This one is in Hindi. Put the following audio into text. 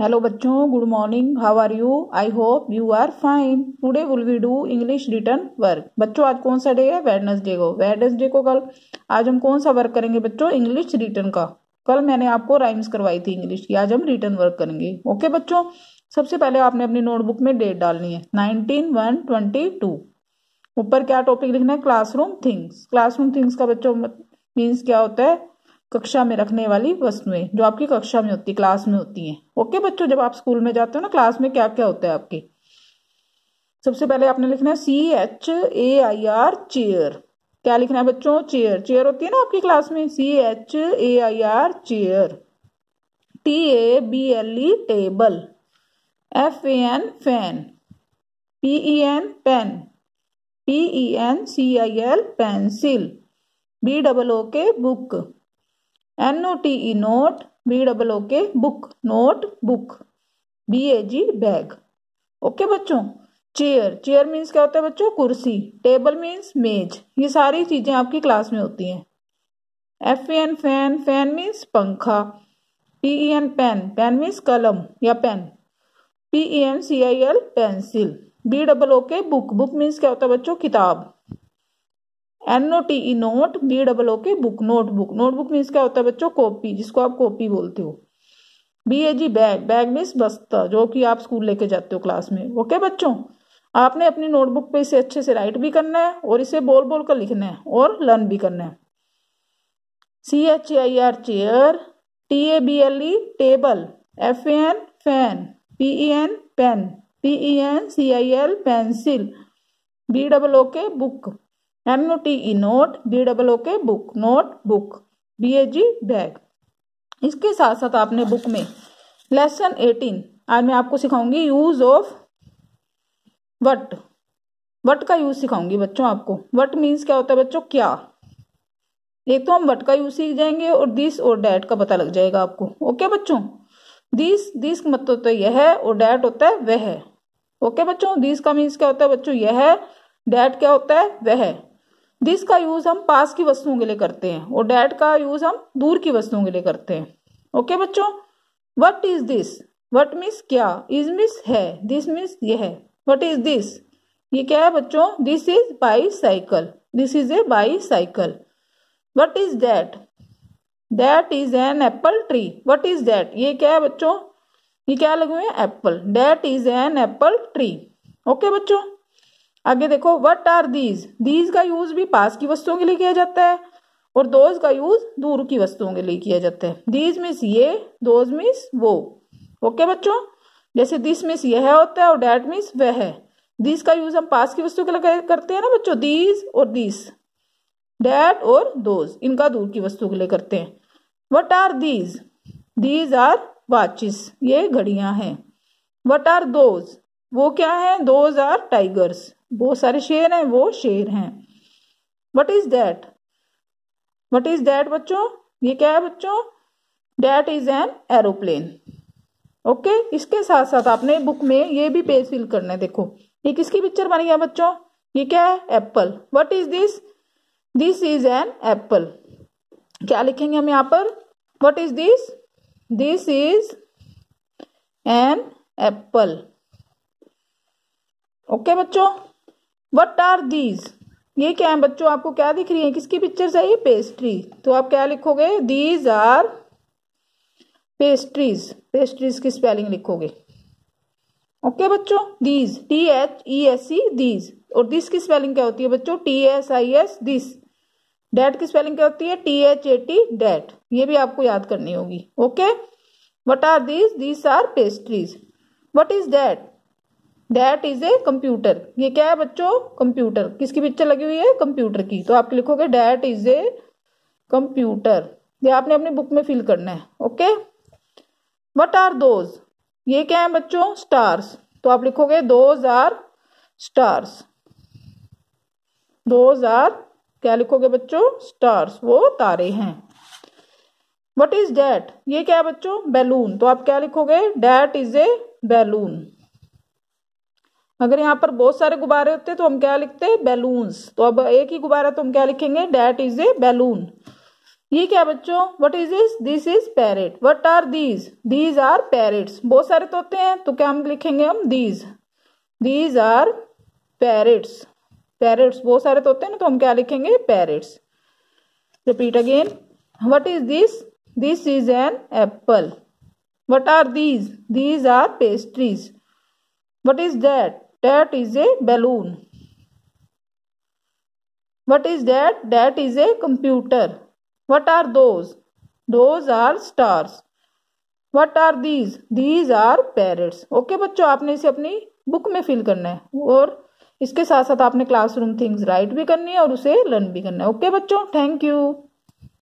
हेलो बच्चों good morning how are you I hope you are fine today will we do English written work बच्चों आज कौन सा डे है वेडनेसडे को वेडनेसडे को कल आज हम कौन सा वर्क करेंगे बच्चों इंग्लिश रिटर्न का कल मैंने आपको राइम्स करवाई थी इंग्लिश की आज हम रिटर्न वर्क करेंगे ओके बच्चों सबसे पहले आपने अपनी नोटबुक में डेट डालनी है नाइनटीन वन ट्वेंटी टू ऊपर क्या टॉपिक लिखना है क्लासरूम थिंग्स क्लासरूम थिंग्स का बच्चों मीन्स क्या होता है कक्षा में रखने वाली वस्तुएं जो आपकी कक्षा में होती है क्लास में होती हैं ओके बच्चों जब आप स्कूल में जाते हो ना क्लास में क्या क्या होता है आपके सबसे पहले आपने लिखना है C H A I R chair क्या लिखना है बच्चों चेयर चेयर होती है ना आपकी क्लास में C H A I R chair T A B L E table F A N fan P E N pen P E N C I L pencil B double O K book N O T E note B double O K book notebook B A G bag okay बच्चों चेयर चेयर मीन्स क्या होता है बच्चों कुर्सी टेबल मीन्स मेज ये सारी चीजें आपकी क्लास में होती हैं F N fan fan means पंखा P E N pen pen means कलम या pen P E N C I L pencil B double O K book book means क्या होता है बच्चों किताब N O T E note B double O K book notebook notebook means क्या होता है बच्चों कॉपी जिसको आप कॉपी बोलते हो B A G bag bag means बस्ता जो कि आप स्कूल लेके जाते हो क्लास में ओके बच्चों आपने अपनी नोटबुक पे इसे अच्छे से राइट भी करना है और इसे बोल बोल कर लिखना है और लर्न भी करना है C H I R chair T A B L E table F N fan P E N pen P E N C I L pencil B double O K book M O T E note B double O K book notebook B A G bag इसके साथ साथ आपने बुक में लेसन एटीन आज मैं आपको सिखाऊंगी यूज ऑफ वट वट का यूज सिखाऊंगी बच्चों आपको वट मीन्स क्या होता है बच्चों क्या एक तो हम वट का यूज सीख जाएंगे और दिस और डैट का पता लग जाएगा आपको ओके बच्चों दिस दिस का मतलब तो यह है और डैट होता है वह है ओके बच्चों दिस का मीन्स क्या होता है बच्चों यह है डैट क्या होता है वह है दिस का यूज हम पास की वस्तुओं के लिए करते हैं और डैट का यूज हम दूर की वस्तुओं के लिए करते हैं ओके okay, बच्चों what is this what means क्या इज मीन्स है दिस मीन्स यह है वट इज दिस ये क्या है बच्चों this is bicycle this is a bicycle what is that that is an apple tree what is that ये क्या है बच्चों ये क्या लगे हुए हैं apple that is an apple tree okay बच्चों आगे देखो वट आर दीज दीज का यूज भी पास की वस्तुओं के लिए किया जाता है और दोज का यूज दूर की वस्तुओं के लिए किया जाता है दीज मीन्स ये दोज मीन्स वो ओके बच्चों जैसे दिस मीन्स यह होता है और डैट मीन्स वह है दीज का यूज हम पास की वस्तु के लिए करते हैं ना बच्चों दीज और दीस डैट और दोज इनका दूर की वस्तु के लिए करते हैं what are these these are watches ये घड़ियां हैं वट आर दोज वो क्या है दोज आर टाइगर्स बहुत सारे शेर हैं वो शेर हैं what is that what is that बच्चों ये क्या है बच्चों that is an aeroplane okay इसके साथ साथ आपने बुक में ये भी पेज फिल करना है देखो ये किसकी पिक्चर बनी है बच्चों ये क्या है apple what is this this is an apple क्या लिखेंगे हम यहाँ पर what is this this is an apple okay बच्चों वट आर दीज ये क्या है बच्चों आपको क्या दिख रही है किसकी पिक्चर है ये पेस्ट्री तो आप क्या लिखोगे दीज आर पेस्ट्रीज पेस्ट्रीज की स्पेलिंग लिखोगे ओके okay, बच्चों these T H E S C these और दिस की स्पेलिंग क्या होती है बच्चों T S I S this that की स्पेलिंग क्या होती है T H A T that ये भी आपको याद करनी होगी okay what are these these are pastries what is that that is a computer ये क्या है बच्चों कंप्यूटर किसकी पिक्चर लगी हुई है कंप्यूटर की तो आप लिखोगे डैट इज ए कंप्यूटर ये आपने अपनी बुक में फिल करना है ओके वट आर दोज ये क्या है बच्चों स्टार्स तो आप लिखोगे those are stars those are क्या लिखोगे बच्चों स्टार्स वो तारे हैं वट इज डैट ये क्या है बच्चों बैलून तो आप क्या लिखोगे डैट इज ए बैलून अगर यहाँ पर बहुत सारे गुब्बारे होते तो हम क्या लिखते हैं बैलून्स तो अब एक ही गुब्बारा तो हम क्या लिखेंगे डैट इज ए बैलून ये क्या बच्चों what is this this is parrot what are these these are parrots बहुत सारे तो होते हैं तो क्या हम लिखेंगे हम these these are parrots parrots बहुत सारे तो होते हैं ना तो हम क्या लिखेंगे parrots repeat again what is this this is an apple what are these these are pastries what is that that is a balloon what is that that is a computer what are those those are stars what are these these are parrots okay बच्चों आपने इसे अपनी बुक में फिल करना है और इसके साथ साथ आपने क्लासरूम थिंग्स राइट भी करनी है और उसे लर्न भी करना है ओके बच्चों थैंक यू